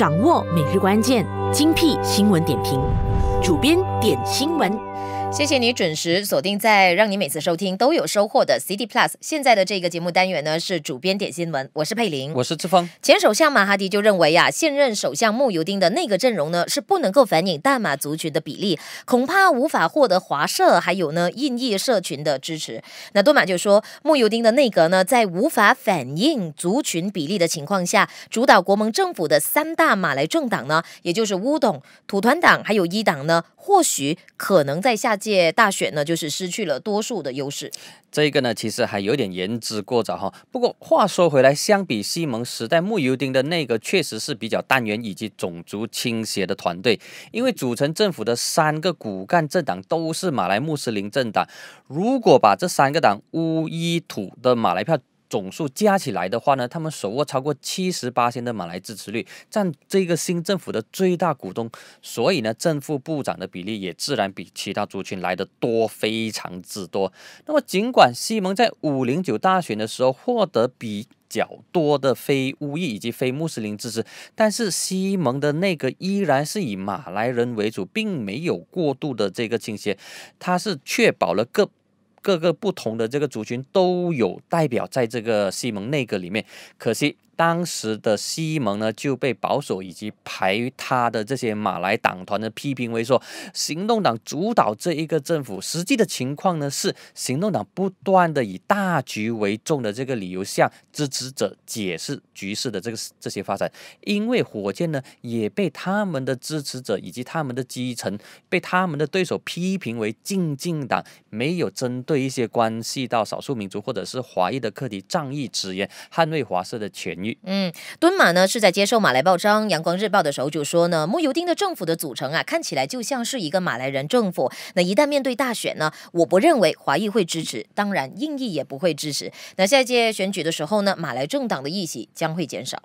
掌握每日关键精辟新闻点评，主编点新闻。谢谢你准时锁定在让你每次收听都有收获的 CD Plus。现在的这个节目单元呢是主编点新闻，我是佩玲，我是志峰。前首相马哈迪就认为呀，现任首相慕尤丁的那个阵容呢是不能够反映大马族群的比例，恐怕无法获得华社还有呢印裔社群的支持。那多马就说，慕尤丁的内阁呢在无法反映族群比例的情况下，主导国盟政府的三大马来政党呢，也就是乌董、土团党还有一党呢，或许可能在下。届大选呢，就是失去了多数的优势。这个呢，其实还有点言之过早哈。不过话说回来，相比西蒙时代穆尤丁的那个，确实是比较单元以及种族倾斜的团队，因为组成政府的三个骨干政党都是马来穆斯林政党。如果把这三个党乌伊土的马来票。总数加起来的话呢，他们手握超过七十八千的马来支持率，占这个新政府的最大股东，所以呢，正副部长的比例也自然比其他族群来的多，非常之多。那么，尽管西蒙在五零九大选的时候获得比较多的非乌裔以及非穆斯林支持，但是西蒙的那个依然是以马来人为主，并没有过度的这个倾斜，他是确保了各。各个不同的这个族群都有代表在这个西蒙内阁里面，可惜。当时的西蒙呢就被保守以及排他的这些马来党团的批评为说，行动党主导这一个政府，实际的情况呢是行动党不断的以大局为重的这个理由向支持者解释局势的这个这些发展，因为火箭呢也被他们的支持者以及他们的基层被他们的对手批评为进进党没有针对一些关系到少数民族或者是华裔的课题仗义执言，捍卫华社的权益。嗯，敦马呢是在接受《马来报章》《阳光日报》的时候就说呢，慕尤丁的政府的组成啊，看起来就像是一个马来人政府。那一旦面对大选呢，我不认为华裔会支持，当然印裔也不会支持。那下一届选举的时候呢，马来政党的议席将会减少。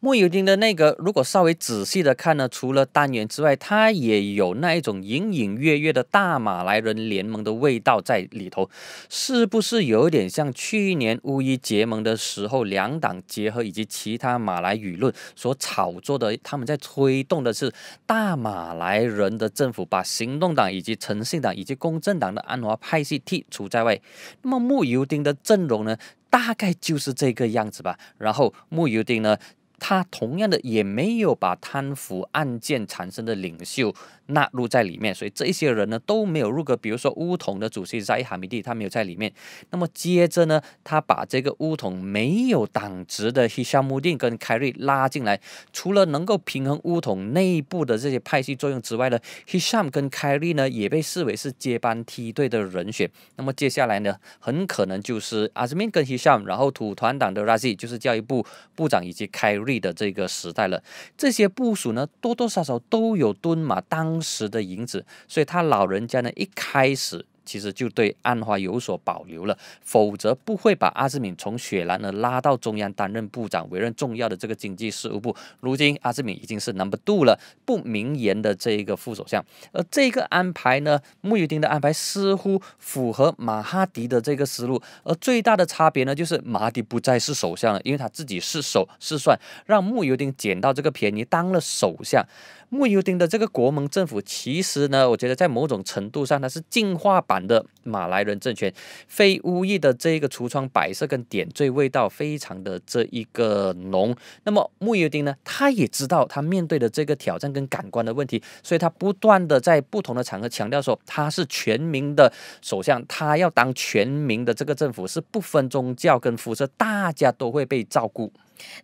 木尤丁的那个，如果稍微仔细的看呢，除了单元之外，他也有那一种隐隐约约的大马来人联盟的味道在里头，是不是有点像去年巫裔结盟的时候，两党结合以及其他马来舆论所炒作的？他们在推动的是大马来人的政府，把行动党以及诚信党以及公正党的安华派系剔除在外。那么木尤丁的阵容呢，大概就是这个样子吧。然后木尤丁呢。他同样的也没有把贪腐案件产生的领袖纳入在里面，所以这一些人呢都没有入阁。比如说乌统的主席扎伊哈米蒂，他没有在里面。那么接着呢，他把这个乌统没有党职的希沙 i 丁跟凯瑞拉进来，除了能够平衡乌统内部的这些派系作用之外呢，希沙姆跟凯瑞呢也被视为是接班梯队的人选。那么接下来呢，很可能就是阿兹敏跟希沙姆，然后土团党的拉西就是教育部部长以及凯瑞。的这个时代了，这些部署呢，多多少少都有蹲马当时的影子，所以他老人家呢，一开始。其实就对案发有所保留了，否则不会把阿斯敏从雪兰呢拉到中央担任部长，委任重要的这个经济事务部。如今阿斯敏已经是 number two 了，不明言的这一个副首相。而这个安排呢，穆尤丁的安排似乎符合马哈迪的这个思路，而最大的差别呢，就是马哈迪不再是首相了，因为他自己是首是算，让穆尤丁捡到这个便宜当了首相。穆尤丁的这个国盟政府，其实呢，我觉得在某种程度上，它是进化版的马来人政权，非乌裔的这个橱窗摆设跟点缀味道非常的这一个浓。那么穆尤丁呢，他也知道他面对的这个挑战跟感官的问题，所以他不断的在不同的场合强调说，他是全民的首相，他要当全民的这个政府是不分宗教跟肤色，大家都会被照顾。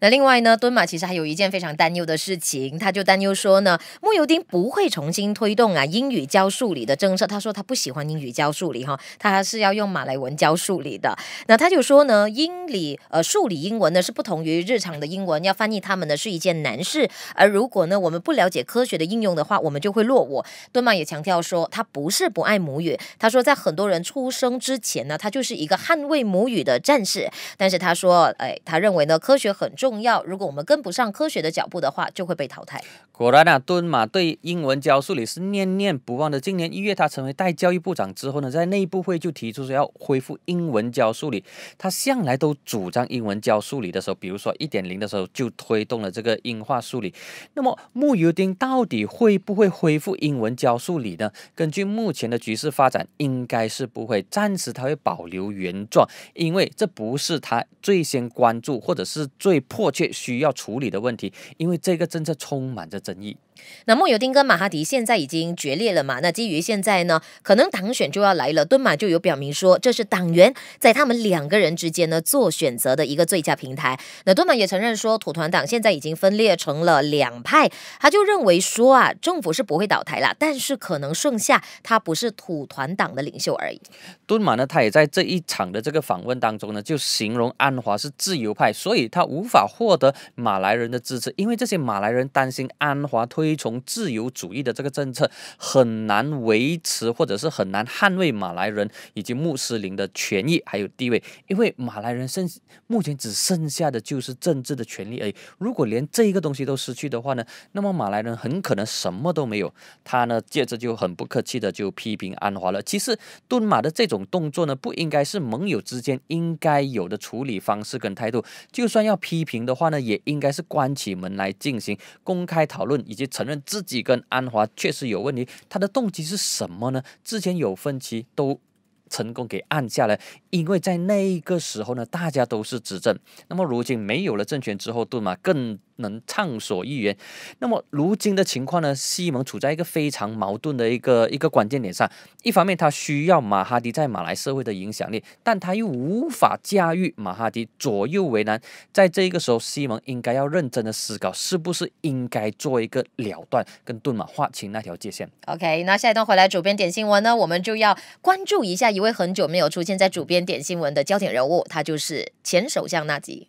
那另外呢，敦马其实还有一件非常担忧的事情，他就担忧说呢，穆尤丁不会重新推动啊英语教数理的政策。他说他不喜欢英语教数理哈，他是要用马来文教数理的。那他就说呢，英理呃数理英文呢是不同于日常的英文，要翻译他们呢是一件难事。而如果呢我们不了解科学的应用的话，我们就会落伍。敦马也强调说，他不是不爱母语，他说在很多人出生之前呢，他就是一个捍卫母语的战士。但是他说，哎，他认为呢科学。很重要。如果我们跟不上科学的脚步的话，就会被淘汰。果然啊，敦马对英文教数理是念念不忘的。今年一月，他成为代教育部长之后呢，在内部会就提出说要恢复英文教数理。他向来都主张英文教数理的时候，比如说一点零的时候就推动了这个英化数理。那么木尤丁到底会不会恢复英文教数理呢？根据目前的局势发展，应该是不会。暂时他会保留原状，因为这不是他最先关注，或者是。最迫切需要处理的问题，因为这个政策充满着争议。那莫尤丁跟马哈迪现在已经决裂了嘛？那基于现在呢，可能党选就要来了，敦马就有表明说，这是党员在他们两个人之间呢做选择的一个最佳平台。那敦马也承认说，土团党现在已经分裂成了两派，他就认为说啊，政府是不会倒台啦，但是可能剩下他不是土团党的领袖而已。敦马呢，他也在这一场的这个访问当中呢，就形容安华是自由派，所以他无法获得马来人的支持，因为这些马来人担心安华推。推崇自由主义的这个政策很难维持，或者是很难捍卫马来人以及穆斯林的权益还有地位，因为马来人剩目前只剩下的就是政治的权利而已。如果连这一个东西都失去的话呢，那么马来人很可能什么都没有。他呢借着就很不客气的就批评安华了。其实敦马的这种动作呢，不应该是盟友之间应该有的处理方式跟态度。就算要批评的话呢，也应该是关起门来进行公开讨论以及。承认自己跟安华确实有问题，他的动机是什么呢？之前有分歧都成功给按下来，因为在那一个时候呢，大家都是执政。那么如今没有了政权之后，杜马更。能畅所欲言。那么如今的情况呢？西蒙处在一个非常矛盾的一个一个关键点上。一方面，他需要马哈迪在马来社会的影响力，但他又无法驾驭马哈迪，左右为难。在这个时候，西蒙应该要认真的思考，是不是应该做一个了断，跟顿马划清那条界限。OK，那下一段回来，主编点新闻呢？我们就要关注一下一位很久没有出现在主编点新闻的焦点人物，他就是前首相纳吉。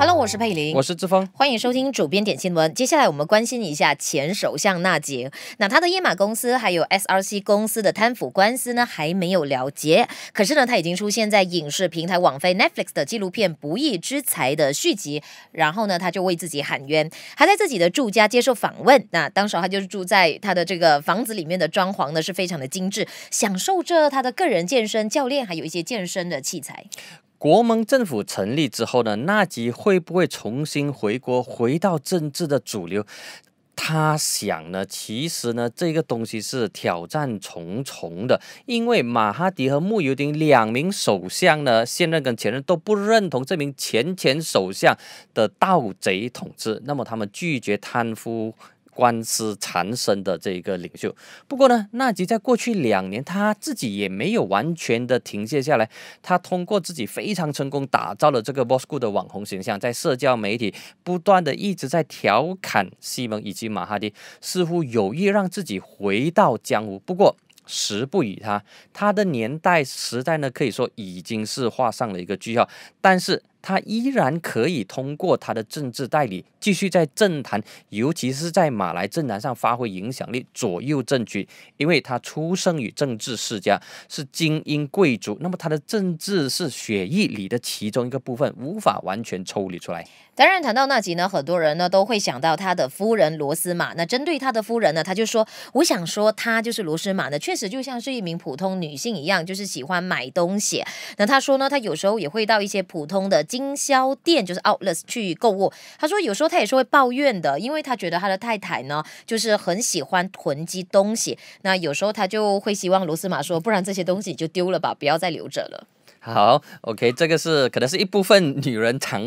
Hello，我是佩林，我是志峰，欢迎收听主编点新闻。接下来我们关心一下前首相纳杰，那他的耶马公司还有 SRC 公司的贪腐官司呢还没有了结，可是呢他已经出现在影视平台网飞 Netflix 的纪录片《不义之财》的续集，然后呢他就为自己喊冤，还在自己的住家接受访问。那当时他就是住在他的这个房子里面的装潢呢是非常的精致，享受着他的个人健身教练还有一些健身的器材。国盟政府成立之后呢，纳吉会不会重新回国，回到政治的主流？他想呢，其实呢，这个东西是挑战重重的，因为马哈迪和穆尤丁两名首相呢，现任跟前任都不认同这名前前首相的盗贼统治，那么他们拒绝贪污官司缠身的这一个领袖，不过呢，纳吉在过去两年他自己也没有完全的停歇下来，他通过自己非常成功打造了这个 “Boss c o o d 的网红形象，在社交媒体不断的一直在调侃西蒙以及马哈蒂，似乎有意让自己回到江湖。不过时不与他，他的年代时代呢，可以说已经是画上了一个句号。但是，他依然可以通过他的政治代理继续在政坛，尤其是在马来政坛上发挥影响力，左右政局。因为他出生于政治世家，是精英贵族，那么他的政治是血液里的其中一个部分，无法完全抽离出来。当然谈到纳吉呢，很多人呢都会想到他的夫人罗斯玛。那针对他的夫人呢，他就说：“我想说，他就是罗斯玛呢，确实就像是一名普通女性一样，就是喜欢买东西。”那他说呢，他有时候也会到一些普通的。经销店就是 outlets 去购物，他说有时候他也是会抱怨的，因为他觉得他的太太呢就是很喜欢囤积东西，那有时候他就会希望罗斯玛说，不然这些东西就丢了吧，不要再留着了。好，OK，这个是可能是一部分女人常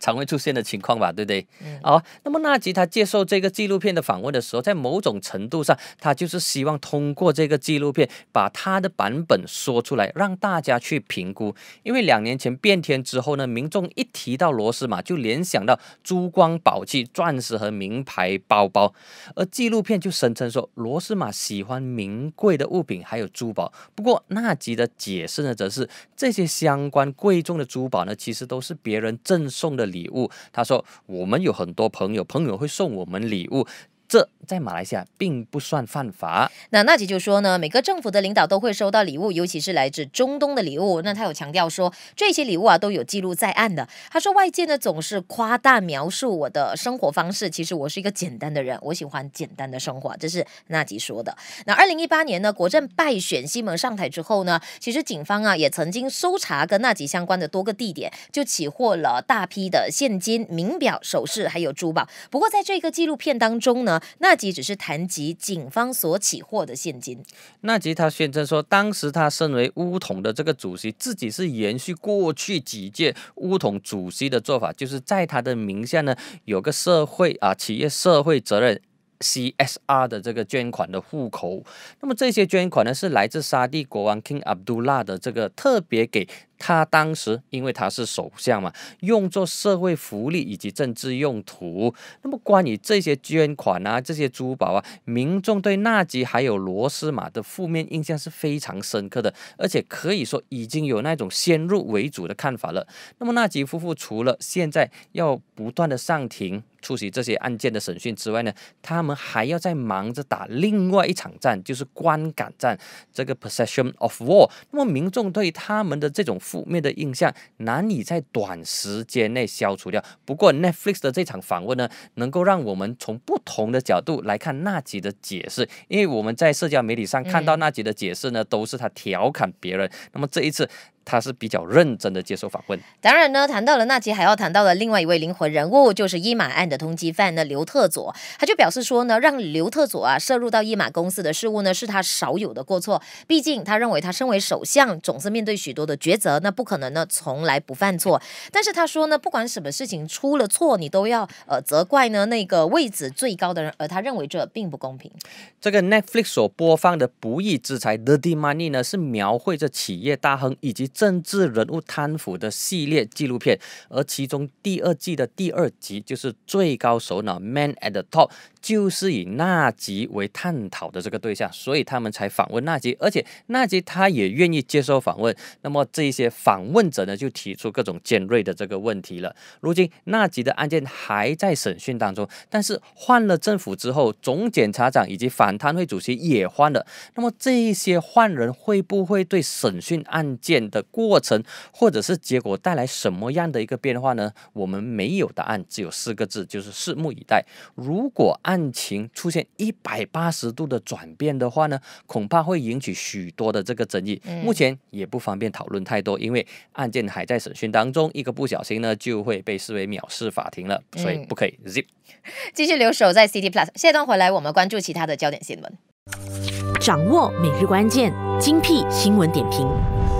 常会出现的情况吧，对不对？好，那么纳吉他接受这个纪录片的访问的时候，在某种程度上，他就是希望通过这个纪录片把他的版本说出来，让大家去评估。因为两年前变天之后呢，民众一提到罗斯玛就联想到珠光宝气、钻石和名牌包包，而纪录片就声称说罗斯玛喜欢名贵的物品还有珠宝。不过纳吉的解释呢，则是这。这相关贵重的珠宝呢，其实都是别人赠送的礼物。他说，我们有很多朋友，朋友会送我们礼物。这在马来西亚并不算犯法。那纳吉就说呢，每个政府的领导都会收到礼物，尤其是来自中东的礼物。那他有强调说，这些礼物啊都有记录在案的。他说，外界呢总是夸大描述我的生活方式，其实我是一个简单的人，我喜欢简单的生活。这是纳吉说的。那二零一八年呢，国政败选，西蒙上台之后呢，其实警方啊也曾经搜查跟纳吉相关的多个地点，就起获了大批的现金、名表、首饰还有珠宝。不过在这个纪录片当中呢。纳吉只是谈及警方所起获的现金。纳吉他宣称说，当时他身为乌统的这个主席，自己是延续过去几届乌统主席的做法，就是在他的名下呢有个社会啊企业社会责任。CSR 的这个捐款的户口，那么这些捐款呢是来自沙地国王 King Abdullah 的这个特别给他，当时因为他是首相嘛，用作社会福利以及政治用途。那么关于这些捐款啊，这些珠宝啊，民众对纳吉还有罗斯玛的负面印象是非常深刻的，而且可以说已经有那种先入为主的看法了。那么纳吉夫妇除了现在要不断的上庭。出席这些案件的审讯之外呢，他们还要在忙着打另外一场战，就是观感战，这个 possession of war。那么民众对他们的这种负面的印象，难以在短时间内消除掉。不过 Netflix 的这场访问呢，能够让我们从不同的角度来看纳吉的解释，因为我们在社交媒体上看到纳吉的解释呢，都是他调侃别人。那么这一次。他是比较认真的接受访问。当然呢，谈到了那节，还要谈到了另外一位灵魂人物，就是伊马案的通缉犯呢，刘特佐。他就表示说呢，让刘特佐啊摄入到伊马公司的事务呢，是他少有的过错。毕竟他认为他身为首相，总是面对许多的抉择，那不可能呢从来不犯错。但是他说呢，不管什么事情出了错，你都要呃责怪呢那个位置最高的人，而他认为这并不公平。这个 Netflix 所播放的《不义之财》《d Money》呢，是描绘着企业大亨以及政治人物贪腐的系列纪录片，而其中第二季的第二集就是《最高首脑》（Man at the Top），就是以纳吉为探讨的这个对象，所以他们才访问纳吉。而且纳吉他也愿意接受访问。那么这一些访问者呢，就提出各种尖锐的这个问题了。如今纳吉的案件还在审讯当中，但是换了政府之后，总检察长以及反贪会主席也换了。那么这一些换人会不会对审讯案件的？过程或者是结果带来什么样的一个变化呢？我们没有答案，只有四个字，就是拭目以待。如果案情出现一百八十度的转变的话呢，恐怕会引起许多的这个争议。目前也不方便讨论太多，因为案件还在审讯当中，一个不小心呢，就会被视为藐视法庭了，所以不可以 zip。继续留守在 CT Plus，一段回来，我们关注其他的焦点新闻，掌握每日关键，精辟新闻点评。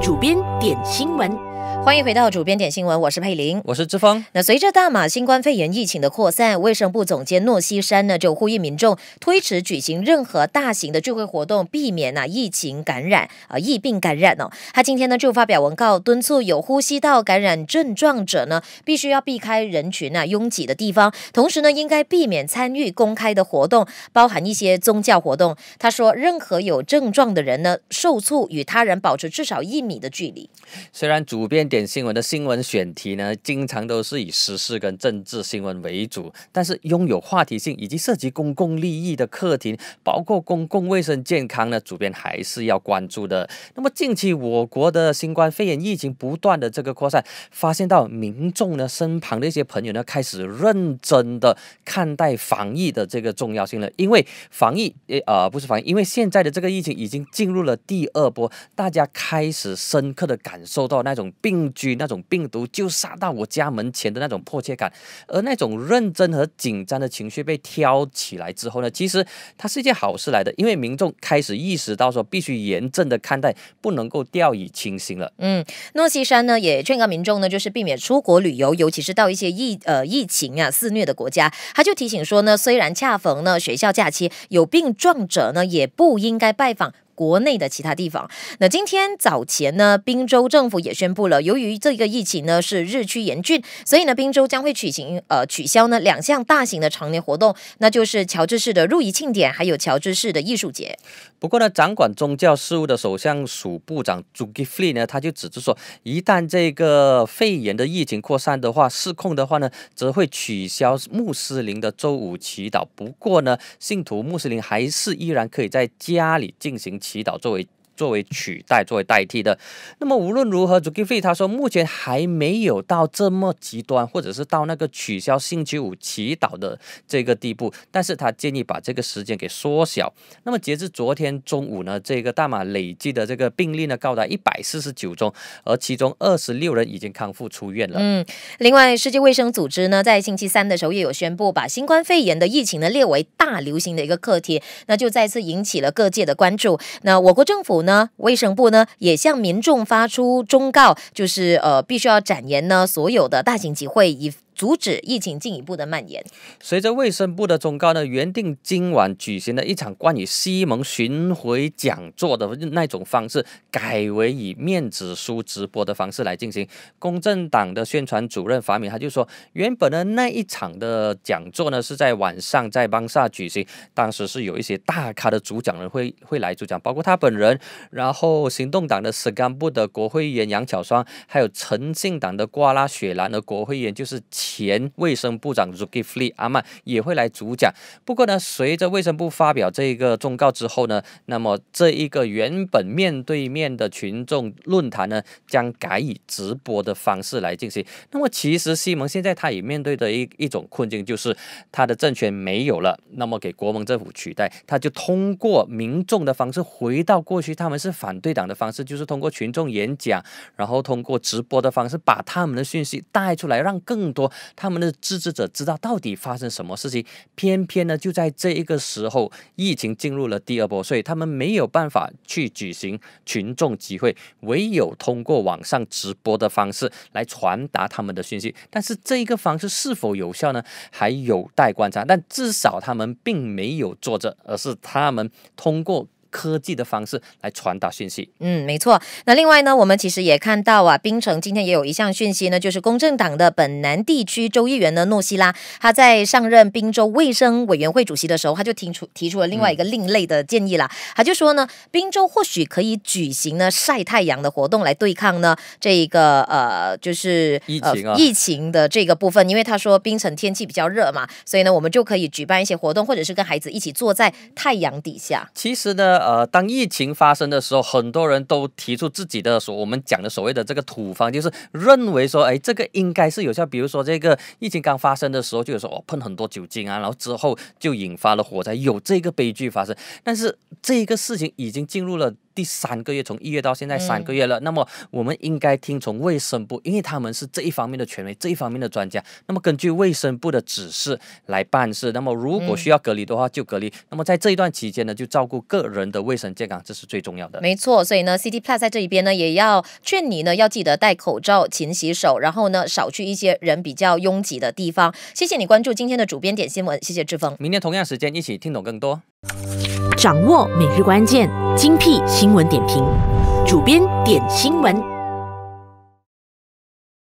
主编点新闻。欢迎回到主编点新闻，我是佩玲，我是志峰。那随着大马新冠肺炎疫情的扩散，卫生部总监诺西山呢就呼吁民众推迟举行任何大型的聚会活动，避免呢疫情感染啊疫病感染哦。他今天呢就发表文告，敦促有呼吸道感染症状者呢必须要避开人群啊拥挤的地方，同时呢应该避免参与公开的活动，包含一些宗教活动。他说，任何有症状的人呢受促与他人保持至少一米的距离。虽然主编。点新闻的新闻选题呢，经常都是以时事跟政治新闻为主，但是拥有话题性以及涉及公共利益的课题，包括公共卫生健康呢，主编还是要关注的。那么近期我国的新冠肺炎疫情不断的这个扩散，发现到民众呢身旁的一些朋友呢，开始认真的看待防疫的这个重要性了。因为防疫，呃，不是防疫，因为现在的这个疫情已经进入了第二波，大家开始深刻的感受到那种病。抗拒那种病毒就杀到我家门前的那种迫切感，而那种认真和紧张的情绪被挑起来之后呢，其实它是一件好事来的，因为民众开始意识到说必须严正的看待，不能够掉以轻心了。嗯，诺西山呢也劝告民众呢就是避免出国旅游，尤其是到一些疫呃疫情啊肆虐的国家。他就提醒说呢，虽然恰逢呢学校假期，有病状者呢也不应该拜访。国内的其他地方，那今天早前呢，宾州政府也宣布了，由于这个疫情呢是日趋严峻，所以呢，宾州将会举行呃取消呢两项大型的常年活动，那就是乔治市的入仪庆典，还有乔治市的艺术节。不过呢，掌管宗教事务的首相署部长朱吉弗利呢，他就指出说，一旦这个肺炎的疫情扩散的话，失控的话呢，则会取消穆斯林的周五祈祷。不过呢，信徒穆斯林还是依然可以在家里进行。祈祷作为。作为取代、作为代替的，那么无论如何 z u g h e i 他说目前还没有到这么极端，或者是到那个取消星期五祈祷的这个地步，但是他建议把这个时间给缩小。那么截至昨天中午呢，这个大马累计的这个病例呢高达一百四十九宗，而其中二十六人已经康复出院了。嗯，另外世界卫生组织呢在星期三的时候也有宣布，把新冠肺炎的疫情呢列为大流行的一个课题，那就再次引起了各界的关注。那我国政府呢？那卫生部呢，也向民众发出忠告，就是呃，必须要展延呢所有的大型集会以。阻止疫情进一步的蔓延。随着卫生部的忠告呢，原定今晚举行的一场关于西蒙巡回讲座的那种方式，改为以面子书直播的方式来进行。公正党的宣传主任法米他就说，原本的那一场的讲座呢是在晚上在帮萨举行，当时是有一些大咖的主讲人会会来主讲，包括他本人，然后行动党的史干部的国会议员杨巧双，还有诚信党的瓜拉雪兰的国会议员就是。前卫生部长 Zuki Fli 阿曼也会来主讲。不过呢，随着卫生部发表这个忠告之后呢，那么这一个原本面对面的群众论坛呢，将改以直播的方式来进行。那么其实西蒙现在他也面对的一一种困境，就是他的政权没有了，那么给国盟政府取代，他就通过民众的方式回到过去，他们是反对党的方式，就是通过群众演讲，然后通过直播的方式把他们的讯息带出来，让更多。他们的自持者知道到底发生什么事情，偏偏呢，就在这一个时候，疫情进入了第二波，所以他们没有办法去举行群众集会，唯有通过网上直播的方式来传达他们的讯息。但是这一个方式是否有效呢？还有待观察。但至少他们并没有坐着，而是他们通过。科技的方式来传达讯息。嗯，没错。那另外呢，我们其实也看到啊，冰城今天也有一项讯息呢，就是公正党的本南地区州议员呢诺西拉，他在上任宾州卫生委员会主席的时候，他就提出提出了另外一个另类的建议了。他就说呢，宾州或许可以举行呢晒太阳的活动来对抗呢这一个呃就是疫情啊疫情的这个部分，因为他说冰城天气比较热嘛，所以呢我们就可以举办一些活动，或者是跟孩子一起坐在太阳底下。其实呢。呃，当疫情发生的时候，很多人都提出自己的所我们讲的所谓的这个土方，就是认为说，哎，这个应该是有效。比如说，这个疫情刚发生的时候，就有说哦，喷很多酒精啊，然后之后就引发了火灾，有这个悲剧发生。但是这个事情已经进入了。第三个月，从一月到现在三个月了。那么我们应该听从卫生部，因为他们是这一方面的权威，这一方面的专家。那么根据卫生部的指示来办事。那么如果需要隔离的话就隔离。那么在这一段期间呢，就照顾个人的卫生健康，这是最重要的。没错，所以呢，CT Plus 在这一边呢，也要劝你呢，要记得戴口罩、勤洗手，然后呢，少去一些人比较拥挤的地方。谢谢你关注今天的主编点新闻，谢谢志峰。明天同样时间一起听懂更多。掌握每日关键精辟新闻点评，主编点新闻。